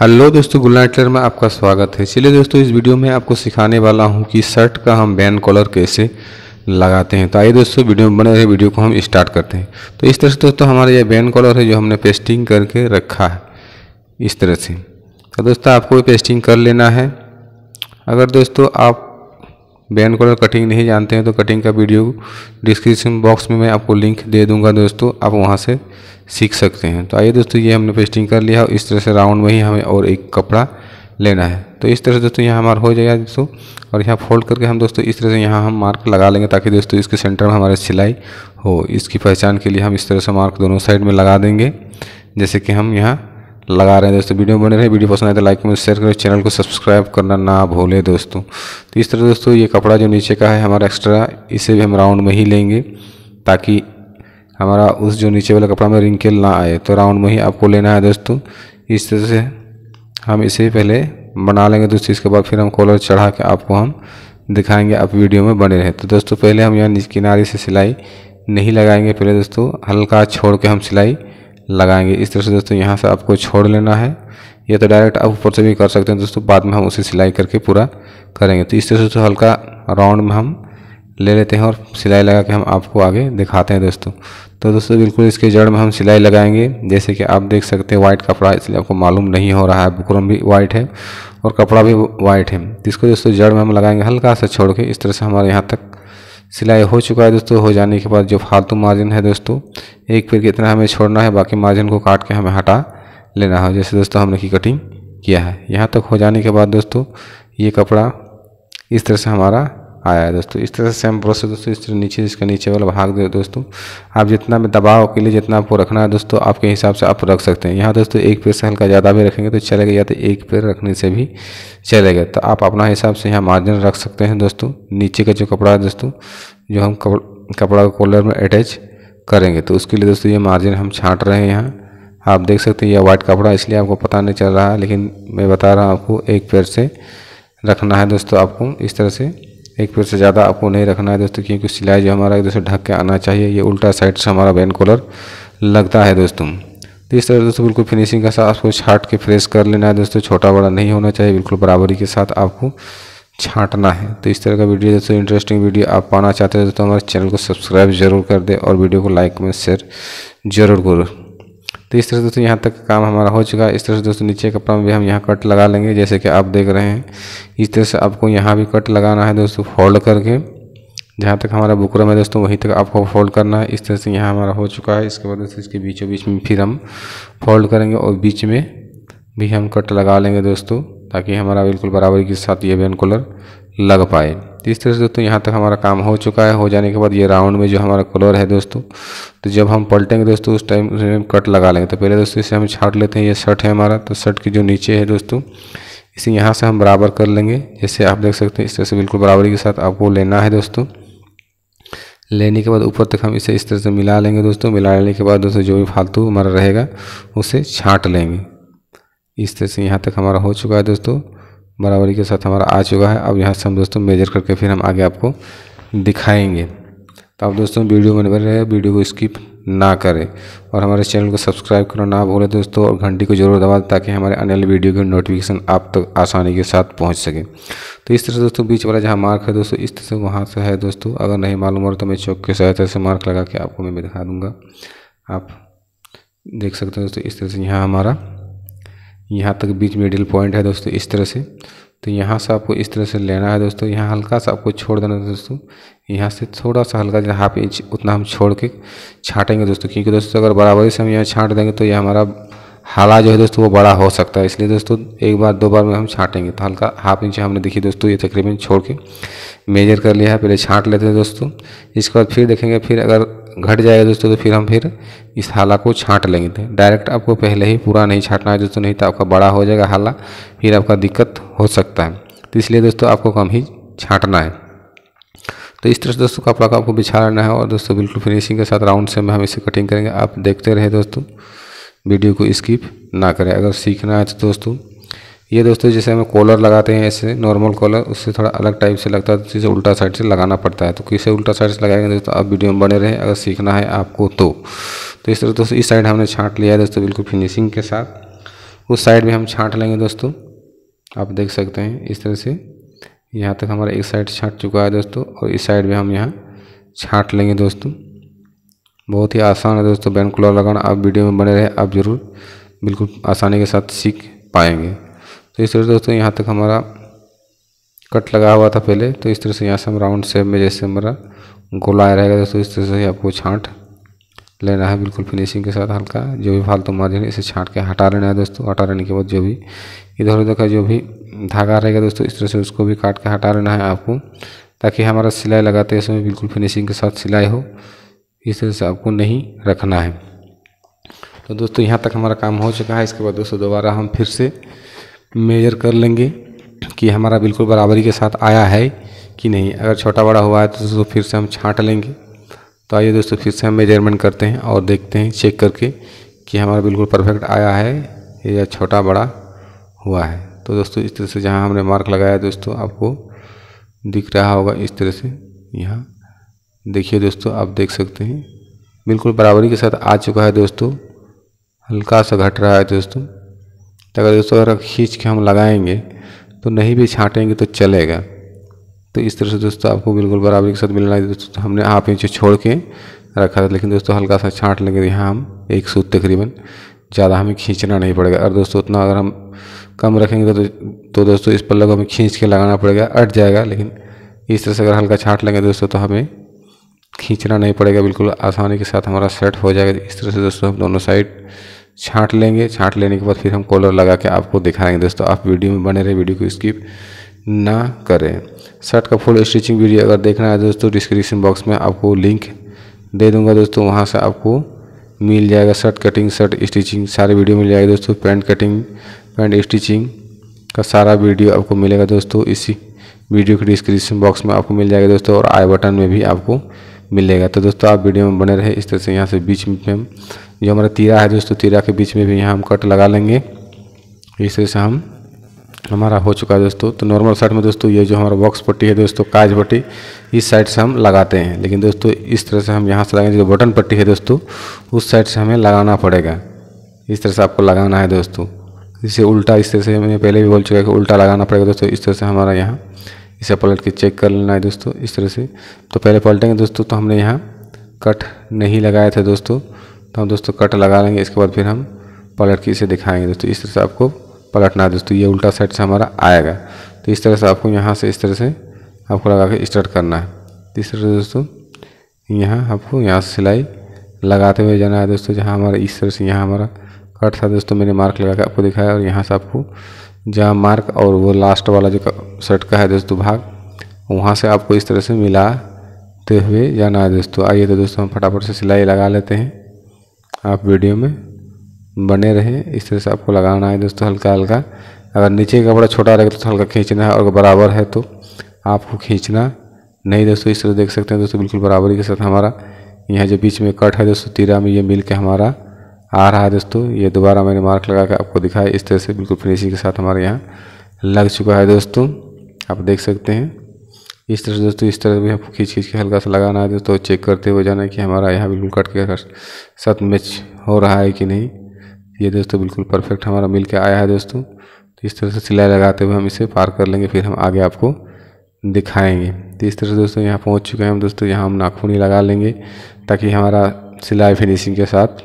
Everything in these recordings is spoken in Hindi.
हेलो दोस्तों गुल नाइटलर में आपका स्वागत है चलिए दोस्तों इस वीडियो में आपको सिखाने वाला हूं कि शर्ट का हम बैन कॉलर कैसे लगाते हैं तो आइए दोस्तों वीडियो में बने रहे वीडियो को हम स्टार्ट करते हैं तो इस तरह से दोस्तों हमारा ये बैन कॉलर है जो हमने पेस्टिंग करके रखा है इस तरह से तो दोस्तों आपको पेस्टिंग कर लेना है अगर दोस्तों आप बैन कलर कटिंग नहीं जानते हैं तो कटिंग का वीडियो डिस्क्रिप्शन बॉक्स में मैं आपको लिंक दे दूंगा दोस्तों आप वहाँ से सीख सकते हैं तो आइए दोस्तों ये हमने पेस्टिंग कर लिया और इस तरह से राउंड में ही हमें और एक कपड़ा लेना है तो इस तरह से दोस्तों यहाँ हमारा हो जाएगा दोस्तों और यहाँ फोल्ड करके हम दोस्तों इस तरह से यहाँ हम मार्क लगा लेंगे ताकि दोस्तों इसके सेंटर में हमारे सिलाई हो इसकी पहचान के लिए हम इस तरह से मार्क दोनों साइड में लगा देंगे जैसे कि हम यहाँ लगा रहे हैं दोस्तों वीडियो बने रहे वीडियो पसंद आए तो लाइक में शेयर करें चैनल को सब्सक्राइब करना ना भूलें दोस्तों तो इस तरह दोस्तों ये कपड़ा जो नीचे का है हमारा एक्स्ट्रा इसे भी हम राउंड में ही लेंगे ताकि हमारा उस जो नीचे वाला कपड़ा में रिंकेल ना आए तो राउंड में ही आपको लेना है दोस्तों इस तरह से हम इसे पहले बना लेंगे दोस्तों इसके बाद फिर हम कॉलर चढ़ा के आपको हम दिखाएंगे आप वीडियो में बने रहे तो दोस्तों पहले हम यहाँ किनारे से सिलाई नहीं लगाएंगे पहले दोस्तों हल्का छोड़ के हम सिलाई लगाएंगे इस तरह से दोस्तों यहाँ से आपको छोड़ लेना है या तो डायरेक्ट आप ऊपर से भी कर सकते हैं दोस्तों बाद में हम उसे सिलाई करके पूरा करेंगे तो इस तरह से तो हल्का राउंड में हम ले लेते हैं और सिलाई लगा के हम आपको आगे दिखाते हैं दोस्तों तो दोस्तों बिल्कुल इसके जड़ में हम सिलाई लगाएंगे जैसे कि आप देख सकते हैं वाइट कपड़ा इसलिए आपको मालूम नहीं हो रहा है बुकरम भी वाइट है और कपड़ा भी वाइट है तो इसको दोस्तों जड़ में हम लगाएंगे हल्का सा छोड़ के इस तरह से हमारे यहाँ तक सिलाई हो चुका है दोस्तों हो जाने के बाद जो फालतू मार्जिन है दोस्तों एक पेड़ कितना हमें छोड़ना है बाकी मार्जिन को काट के हमें हटा लेना है जैसे दोस्तों हमने की कटिंग किया है यहाँ तक हो जाने के बाद दोस्तों ये कपड़ा इस तरह से हमारा आया है दोस्तों इस तरह से सेम प्रोसेस दोस्तों इस तरह नीचे इसका नीचे वाला भाग दे दोस्तों आप जितना में दबाव के लिए जितना आपको रखना है दोस्तों आपके हिसाब से आप रख सकते हैं यहाँ दोस्तों एक पेड़ से हल्का ज़्यादा भी रखेंगे तो चलेगा या तो एक पेड़ रखने से भी चलेगा तो आप अपना हिसाब से यहाँ मार्जिन रख सकते हैं दोस्तों नीचे का जो कपड़ा है दोस्तों जो हम कपड़ा कॉलर में अटैच करेंगे तो उसके लिए दोस्तों ये मार्जिन हम छाँट रहे हैं यहाँ आप देख सकते हैं यह वाइट कपड़ा इसलिए आपको पता नहीं चल रहा है लेकिन मैं बता रहा हूँ आपको एक पेड़ से रखना है दोस्तों आपको इस तरह से एक पेड़ से ज़्यादा आपको नहीं रखना है दोस्तों क्योंकि सिलाई जो हमारा एक दूसरे ढक के आना चाहिए ये उल्टा साइड से हमारा बैन कॉलर लगता है दोस्तों तो इस तरह दोस्तों बिल्कुल फिनिशिंग का साथ आपको छाट के फ्रेश कर लेना है दोस्तों छोटा बड़ा नहीं होना चाहिए बिल्कुल बराबरी के साथ आपको छाटना है तो इस तरह का वीडियो दोस्तों इंटरेस्टिंग वीडियो आप पाना चाहते हैं दोस्तों हमारे चैनल को सब्सक्राइब जरूर कर दें और वीडियो को लाइक में शेयर जरूर करो तो इस तरह से दोस्तों यहाँ तक काम हमारा हो चुका है इस तरह से दोस्तों नीचे कपड़ा में भी हम यहाँ कट लगा लेंगे जैसे कि आप देख रहे हैं इस तरह से आपको यहाँ भी कट लगाना है दोस्तों फोल्ड करके जहाँ तक हमारा बुकरम है दोस्तों वहीं तक आपको फोल्ड करना है इस तरह से यहाँ हमारा हो चुका है इसके बाद दोस्तों इसके बीचों बीच में फिर हम फोल्ड करेंगे और बीच में भी हम कट लगा लेंगे दोस्तों ताकि हमारा बिल्कुल बराबरी के साथ ये वेन कूलर लग पाए तो इस तरह से दोस्तों यहाँ तक हमारा काम हो चुका है हो जाने के बाद ये राउंड में जो हमारा कलर है दोस्तों तो जब हम पलटेंगे दोस्तों उस टाइम उसमें कट लगा लेंगे तो पहले दोस्तों इसे हम छाट लेते हैं ये शर्ट है हमारा तो शर्ट के जो नीचे है दोस्तों इसे यहाँ से हम बराबर कर लेंगे जैसे आप देख सकते हैं इस तरह से बिल्कुल बराबरी के साथ आपको लेना है दोस्तों लेने के बाद ऊपर तक हम इसे इस तरह से मिला लेंगे दोस्तों मिला लेने के बाद दोस्तों जो भी फालतू हमारा रहेगा उसे छाँट लेंगे इस तरह से यहाँ तक हमारा हो चुका है दोस्तों बराबरी के साथ हमारा आ चुका है अब यहाँ से हम दोस्तों मेजर करके फिर हम आगे आपको दिखाएंगे तो आप दोस्तों वीडियो में बने रहे वीडियो को स्किप ना करें और हमारे चैनल को सब्सक्राइब करना ना भूलें दोस्तों और घंटी को जरूर दबा ताकि हमारे आने वाले वीडियो की नोटिफिकेशन आप तक तो आसानी के साथ पहुंच सके तो इस तरह से दोस्तों बीच वाला जहां मार्क है दोस्तों इस तरह से वहाँ से है दोस्तों अगर नहीं मालूम हो तो मैं चौक की सहायता से मार्क लगा के आपको मैं दिखा दूँगा आप देख सकते हो दोस्तों इस तरह से यहाँ हमारा यहाँ तक बीच मिडिल पॉइंट है दोस्तों इस तरह से तो यहाँ से आपको इस तरह से लेना है दोस्तों यहाँ हल्का सा आपको छोड़ देना है दोस्तों यहाँ से थोड़ा सा हल्का जो हाफ इंच उतना हम छोड़ के छाटेंगे दोस्तों क्योंकि दोस्तों अगर बराबरी से हम यहाँ छाट देंगे तो ये हमारा हाला जो है दोस्तों वो बड़ा हो सकता है इसलिए दोस्तों एक बार दो बार में हम छाटेंगे तो हल्का हाफ इंच हमने देखी दोस्तों ये तकरीबन छोड़ के मेजर कर लिया है पहले छाँट लेते हैं दोस्तों इसके बाद फिर देखेंगे फिर अगर घट जाएगा दोस्तों तो फिर हम फिर इस हाला को छाँट लेंगे डायरेक्ट आपको पहले ही पूरा नहीं छाँटना है दोस्तों नहीं तो आपका बड़ा हो जाएगा हाला फिर आपका दिक्कत हो सकता है तो इसलिए दोस्तों आपको कम ही छाँटना है तो इस तरह से दोस्तों कपड़ा का आपको बिछा लेना है और दोस्तों बिल्कुल फिनिशिंग के साथ राउंड से हम इसे कटिंग करेंगे आप देखते रहे दोस्तों वीडियो को स्किप ना करें अगर सीखना है तो दोस्तों ये दोस्तों जैसे हमें कॉलर लगाते हैं ऐसे नॉर्मल कॉलर उससे थोड़ा अलग टाइप से लगता है जिसे तो उल्टा साइड से लगाना पड़ता है तो किसे उल्टा साइड से लगाएंगे दोस्तों आप वीडियो में बने रहें अगर सीखना है आपको तो तो इस तरह दोस्तों इस साइड हमने छांट लिया है दोस्तों बिल्कुल फिनिशिंग के साथ उस साइड भी हम छाँट लेंगे दोस्तों आप देख सकते हैं इस तरह से यहाँ तक हमारा एक साइड छाँट चुका है दोस्तों और इस साइड भी हम यहाँ छाँट लेंगे दोस्तों बहुत ही आसान है दोस्तों बैन कॉलर लगाना आप वीडियो में बने रहे आप ज़रूर बिल्कुल आसानी के साथ सीख पाएंगे तो इस तरह से दोस्तों यहाँ तक हमारा कट लगा हुआ था पहले तो इस तरह से यहाँ से हम राउंड शेप में जैसे हमारा गोला रहेगा दोस्तों इस तरह से ही आपको छाँट लेना है बिल्कुल फिनिशिंग के साथ हल्का जो भी फालतू तो मार्जिन इसे छाँट के हटा लेना है दोस्तों हटा लेने के बाद जो भी इधर उधर का जो भी धागा रहेगा दोस्तों इस तरह से उसको भी काट के हटा लेना है आपको ताकि हमारा सिलाई लगाते समय बिल्कुल फिनिशिंग के साथ सिलाई हो इस तरह से आपको नहीं रखना है तो दोस्तों यहाँ तक हमारा काम हो चुका है इसके बाद दोस्तों दोबारा हम फिर से मेजर कर लेंगे कि हमारा बिल्कुल बराबरी के साथ आया है कि नहीं अगर छोटा बड़ा हुआ है तो दोस्तों फिर से हम छाँट लेंगे तो आइए दोस्तों फिर से हम मेजरमेंट करते हैं और देखते हैं चेक करके कि हमारा बिल्कुल परफेक्ट आया है या छोटा बड़ा हुआ है तो दोस्तों इस तरह से जहाँ हमने मार्क लगाया दोस्तों आपको दिख रहा होगा इस तरह से यहाँ देखिए दोस्तों आप देख सकते हैं बिल्कुल बराबरी के साथ आ चुका है दोस्तों हल्का सा घट रहा है दोस्तों तो अगर दोस्तों अगर खींच के हम लगाएंगे तो नहीं भी छाँटेंगे तो चलेगा तो इस तरह से दोस्तों आपको बिल्कुल बराबरी के साथ मिलना है दोस्तों हमने हाफ इंच छोड़ के रखा था लेकिन दोस्तों हल्का सा छाँट लेंगे तो यहाँ हम एक सूत तकरीबन ज़्यादा हमें खींचना नहीं पड़ेगा और दोस्तों उतना अगर हम कम रखेंगे तो तो दोस्तों इस पल्लव को हमें खींच के लगाना पड़ेगा अट जाएगा लेकिन इस तरह से अगर हल्का छाँट लेंगे दोस्तों तो हमें खींचना नहीं पड़ेगा बिल्कुल आसानी के साथ हमारा सेट हो जाएगा इस तरह से दोस्तों हम दोनों साइड छाँट लेंगे छाँट लेने के बाद फिर हम कॉलर लगा के आपको दिखाएंगे दोस्तों आप वीडियो में बने रहे वीडियो को स्किप ना करें शर्ट का फुल स्टिचिंग वीडियो अगर देखना है दोस्तों डिस्क्रिप्शन बॉक्स में आपको लिंक दे दूंगा दोस्तों वहाँ से आपको मिल जाएगा शर्ट कटिंग शर्ट स्टिचिंग सारे वीडियो मिल जाएगा दोस्तों पैंट कटिंग पैंट स्टिचिंग का सारा वीडियो आपको मिलेगा दोस्तों इसी वीडियो के डिस्क्रिप्शन बॉक्स में आपको मिल जाएगा दोस्तों और आई बटन में भी आपको मिलेगा तो दोस्तों आप वीडियो में बने रहे इस तरह से यहाँ से बीच में हम जो हमारा तीरा है दोस्तों तीरा के बीच में भी यहाँ हम कट लगा लेंगे इस तरह से हम हमारा हो चुका है दोस्तों तो नॉर्मल साइड में दोस्तों ये जो हमारा बॉक्स पट्टी है दोस्तों काज पट्टी इस साइड से हम लगाते हैं लेकिन दोस्तों इस तरह से हम यहाँ से लगाएंगे जो बटन पट्टी है दोस्तों उस साइड से हमें लगाना पड़ेगा इस तरह से आपको लगाना है दोस्तों इसे उल्टा इस तरह से मैंने पहले भी बोल चुका है कि उल्टा लगाना पड़ेगा दोस्तों इस तरह से हमारा यहाँ इसे पलट के चेक कर लेना है दोस्तों इस तरह से तो पहले पलटेंगे दोस्तों तो हमने यहाँ कट नहीं लगाया था दोस्तों तो हम दोस्तों कट लगा लेंगे इसके बाद फिर हम पलट के इसे दिखाएंगे दोस्तों इस तरह से आपको पलटना है दोस्तों ये उल्टा साइड से हमारा आएगा तो इस तरह से आपको यहाँ से इस तरह से आपको लगा के स्टार्ट करना है तो इस तरह से दोस्तों यहाँ आपको यहाँ से सिलाई लगाते हुए जाना है दोस्तों जहाँ हमारा इस तरह से यहाँ हमारा कट था दोस्तों मैंने मार्क लगा के आपको दिखाया और यहाँ से आपको जहाँ मार्क और वो लास्ट वाला जो शर्ट का है दोस्तों भाग वहाँ से आपको इस तरह से मिलाते हुए जाना है दोस्तों आइए तो दोस्तों हम फटाफट से सिलाई लगा लेते हैं आप वीडियो में बने रहें इस तरह से आपको लगाना है दोस्तों हल्का हल्का अगर नीचे का कपड़ा छोटा रहेगा तो हल्का खींचना है और बराबर है तो आपको खींचना नहीं दोस्तों इस तरह देख सकते हैं दोस्तों बिल्कुल बराबरी के साथ हमारा यहाँ जो बीच में कट है दोस्तों तीरा में ये मिल के हमारा आ रहा है दोस्तों ये दोबारा मैंने मार्क लगा कर आपको दिखाया इस तरह से बिल्कुल फिनिशिंग के साथ हमारे यहाँ लग चुका है दोस्तों आप देख सकते हैं इस तरह से दोस्तों इस तरह भी आपको खींच खींच के हल्का सा लगाना है दोस्तों चेक करते हुए जाना है कि हमारा यहाँ बिल्कुल कट के साथ मैच हो रहा है कि नहीं ये दोस्तों बिल्कुल परफेक्ट हमारा मिल के आया है दोस्तों तो इस तरह से सिलाई लगाते हुए हम इसे पार कर लेंगे फिर हम आगे आपको दिखाएंगे तो इस तरह से दोस्तों यहाँ पहुँच चुके हैं हम दोस्तों यहाँ हम नाखून ही लगा लेंगे ताकि हमारा सिलाई फिनिशिंग के साथ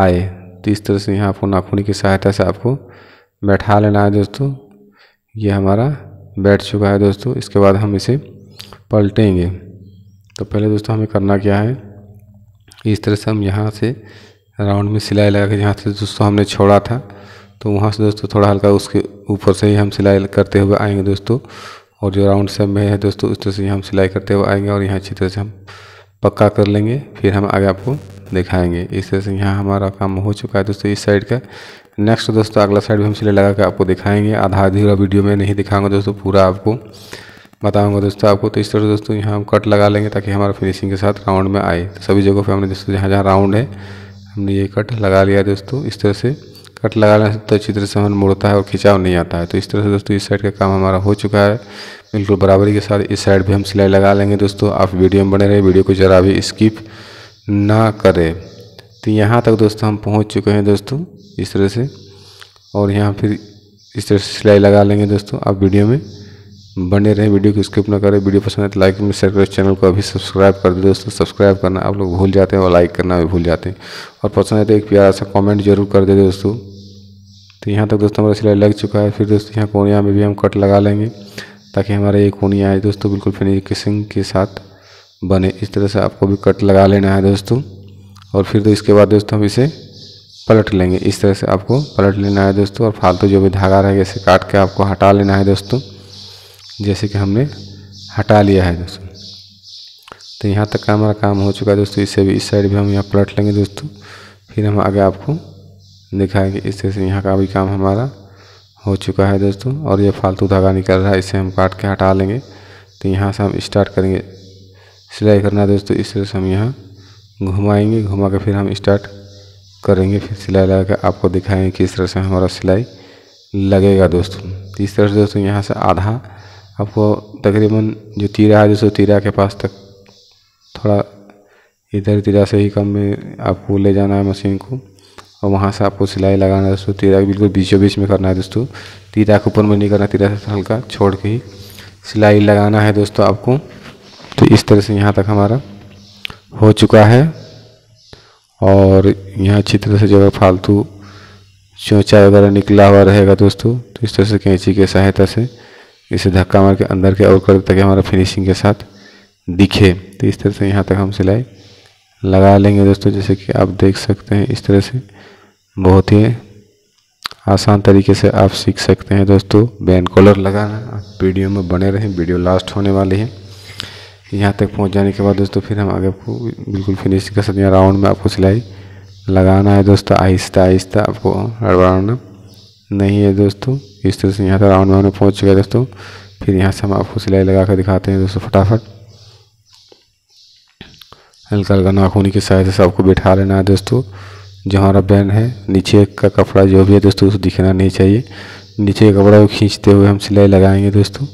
आए तो इस तरह से यहाँ आपको नाखूनी की सहायता से आपको बैठा लेना है दोस्तों ये हमारा बैठ चुका है दोस्तों इसके बाद हम इसे पलटेंगे तो पहले दोस्तों हमें करना क्या है इस तरह से हम यहाँ से राउंड में सिलाई लगा के जहाँ से दोस्तों हमने छोड़ा था तो वहाँ से दोस्तों थोड़ा हल्का उसके ऊपर से ही हम सिलाई करते हुए आएंगे दोस्तों और जो राउंड सब में है दोस्तों उस तरह से हम सिलाई करते हुए आएंगे और यहाँ अच्छी तरह से हम पक्का कर लेंगे फिर हम आगे आपको दिखाएंगे इस तरह से यहाँ हमारा काम हो चुका है दोस्तों इस साइड का नेक्स्ट दोस्तों अगला साइड भी हम सिले लगा के आपको दिखाएंगे आधा आधी वीडियो में नहीं दिखाऊंगा दोस्तों पूरा आपको बताऊंगा दोस्तों आपको तो इस तरह से दोस्तों यहाँ हम कट लगा लेंगे ताकि हमारा फिनिशिंग के साथ राउंड में आए तो सभी जगहों पर हमने दोस्तों जहाँ जहाँ राउंड है हमने ये कट लगा लिया दोस्तों इस तरह से कट लगाने से तो अच्छी तरह से हमें मुड़ता है और खिंचाव नहीं आता है तो इस तरह से दोस्तों इस साइड का काम हमारा हो चुका है बिल्कुल बराबरी के साथ इस साइड भी हम सिलाई लगा लेंगे दोस्तों आप वीडियो में बने रहे वीडियो को ज़रा भी स्किप ना करे तो यहाँ तक दोस्तों हम पहुँच चुके हैं दोस्तों इस तरह से और यहाँ फिर इस तरह से सिलाई लगा लेंगे दोस्तों आप वीडियो में बने रहें वीडियो को स्किप ना करें वीडियो पसंद है तो लाइक में शेयर करें चैनल को अभी सब्सक्राइब कर दें दोस्तों सब्सक्राइब करना आप लोग भूल जाते हैं और लाइक करना भी भूल जाते हैं और पसंद है तो एक प्यारा सा कमेंट जरूर कर दे दोस्तों तो यहाँ तक दोस्तों हमारा सिलाई लग चुका है फिर दोस्तों यहाँ कोनिया में भी हम कट लगा लेंगे ताकि हमारा ये कोनिया आए दोस्तों बिल्कुल फिनिशिंग के साथ बने इस तरह से आपको भी कट लगा लेना है दोस्तों और फिर तो इसके बाद दोस्तों हम इसे पलट लेंगे इस तरह से आपको पलट लेना है दोस्तों और फालतू जो भी धागा रहेगा इसे काट के आपको हटा लेना है दोस्तों जैसे कि हमने हटा लिया है दोस्तों तो यहाँ तक का हमारा काम हो चुका है दोस्तों इससे भी इस साइड भी हम यहाँ पलट लेंगे दोस्तों फिर हम आगे आपको दिखाएंगे इस तरह से यहाँ का भी काम हमारा हो चुका है दोस्तों और ये फालतू धागा निकल रहा है इसे हम काट के हटा लेंगे तो यहाँ से हम स्टार्ट करेंगे सिलाई करना दोस्तों इस तरह से हम यहाँ घुमाएंगे घुमा के फिर हम स्टार्ट करेंगे फिर सिलाई लगा के आपको दिखाएंगे किस तरह से हमारा सिलाई लगेगा दोस्तों इस तरह से दोस्तों यहाँ से आधा आपको तकरीबन जो तीरा है दोस्तों तीरा के पास तक थोड़ा इधर तीरा से ही कम में आपको ले जाना है मशीन को और वहाँ से आपको सिलाई लगाना है दोस्तों तीरा बिल्कुल बीचों बीच में करना है दोस्तों तीरा के ऊपर में नहीं करना तीरा से हल्का छोड़ के ही सिलाई लगाना है दोस्तों आपको तो इस तरह से यहाँ तक हमारा हो चुका है और यहाँ अच्छी तरह से जो है फालतू चोचा वगैरह निकला हुआ रहेगा दोस्तों तो इस तरह से कैंची के सहायता से इसे धक्का मार के अंदर के और कर ताकि हमारा फिनिशिंग के साथ दिखे तो इस तरह से यहाँ तक हम सिलाई लगा लेंगे दोस्तों जैसे कि आप देख सकते हैं इस तरह से बहुत ही आसान तरीके से आप सीख सकते हैं दोस्तों बैन कॉलर लगाना आप वीडियो में बने रहें वीडियो लास्ट होने वाली है यहाँ तक पहुँच जाने के बाद दोस्तों फिर हम आगे आपको बिल्कुल फिनिशिंग कर सकते हैं राउंड में आपको सिलाई लगाना है दोस्तों आहिस्ता आहिस्ता आपको हड़बड़ाना नहीं है दोस्तों इस तरह से यहाँ तक राउंड में हमने पहुँच चुका है दोस्तों फिर यहाँ से हम आपको सिलाई लगा कर दिखाते हैं दोस्तों फटाफट हल्का हल्का नाखूनी की सहायता से सबको बैठा लेना है दोस्तों जो हमारा बैंड है नीचे का कपड़ा जो भी है दोस्तों उसको दिखना नहीं चाहिए नीचे का कपड़ा को खींचते हुए हम सिलाई लगाएंगे दोस्तों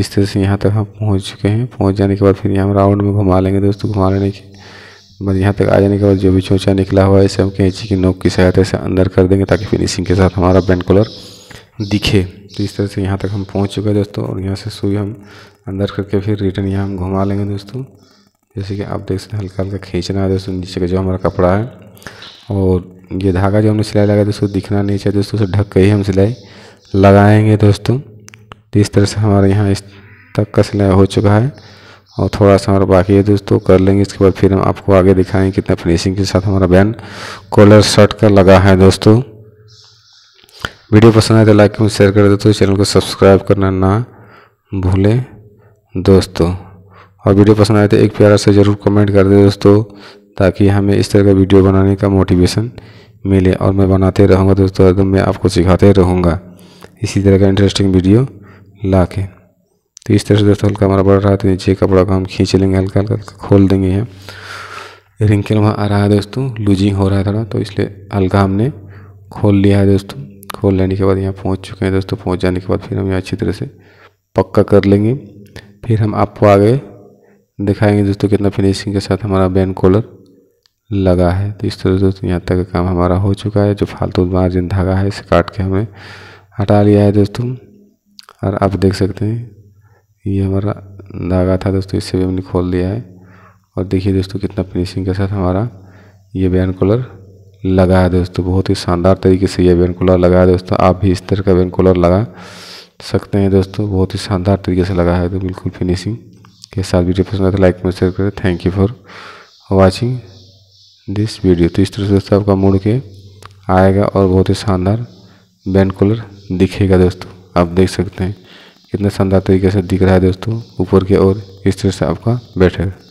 इस तरह से यहाँ तक हम पहुँच चुके हैं पहुँच जाने के बाद फिर यहाँ राउंड में घुमा लेंगे दोस्तों घुमा लेने के बस यहाँ तक आ जाने के बाद जो भी चोचा निकला हुआ है इसे हम कैंची की नोक की सहायता से अंदर कर देंगे ताकि फिनिशिंग के साथ हमारा बैंड कलर दिखे तो इस तरह से यहाँ तक हम पहुँच चुके हैं दोस्तों और यहाँ से सुई हम अंदर करके फिर रिटर्न यहाँ हम घुमा लेंगे दोस्तों जैसे कि आप देख सकते हैं हल्का हल्का खींचना है दोस्तों नीचे का जो हमारा कपड़ा है और ये धागा जो हमने सिलाई लगाया दोस्तों दिखना नहीं चाहिए दोस्तों उसे ढक के ही हम सिलाई लगाएंगे दोस्तों तो इस तरह से हमारे यहाँ इस तक का सिलाई हो चुका है और थोड़ा सा हमारा बाकी है दोस्तों कर लेंगे इसके बाद फिर हम आपको आगे दिखाएंगे कितना फिनिशिंग के साथ हमारा बैन कॉलर शर्ट का लगा है दोस्तों वीडियो पसंद आए तो लाइक में शेयर कर दो तो चैनल को सब्सक्राइब करना ना भूलें दोस्तों और वीडियो पसंद आए तो एक प्यारा से ज़रूर कमेंट कर दें दोस्तों ताकि हमें इस तरह का वीडियो बनाने का मोटिवेशन मिले और मैं बनाते रहूँगा दोस्तों एकदम मैं आपको सिखाते रहूँगा इसी तरह का इंटरेस्टिंग वीडियो ला के तो इस तरह से दोस्तों हल्का हमारा बढ़ रहा है तो नीचे कपड़ा को हम खींच लेंगे हल्का हल्का खोल देंगे यहाँ रिंकल वहाँ आ रहा है दोस्तों लूजिंग हो रहा है थोड़ा तो इसलिए हल्का हमने खोल लिया है दोस्तों खोल लेने के बाद यहाँ पहुँच चुके हैं दोस्तों पहुँच जाने के बाद फिर हम यहाँ अच्छी तरह से पक्का कर लेंगे फिर हम आपको आगे दिखाएंगे दोस्तों कितना फिनिशिंग के साथ हमारा बैन कॉलर लगा है तो इस तरह से दोस्तों यहाँ तक काम हमारा हो चुका है जो फालतू मार्जिन धागा है इसे काट के हमें हटा लिया है दोस्तों और आप देख सकते हैं ये हमारा धागा था दोस्तों इससे भी हमने खोल दिया है और देखिए दोस्तों कितना फिनिशिंग के साथ हमारा ये बैन कॉलर लगा है दोस्तों बहुत ही शानदार तरीके से ये बैन कॉलर लगा है दोस्तों आप भी इस तरह का बैन कॉलर लगा सकते हैं दोस्तों बहुत ही शानदार तरीके से लगा है तो बिल्कुल फिनिशिंग के साथ वीडियो पसंद आता तो लाइक में शेयर करें thank you for watching this video तो इस तरह से दोस्तों आपका मुड़ के आएगा और बहुत ही शानदार बैंड कूलर दिखेगा दोस्तों आप देख सकते हैं कितना शानदार तरीके से दिख रहा है दोस्तों ऊपर की ओर इस तरह से आपका बैठेगा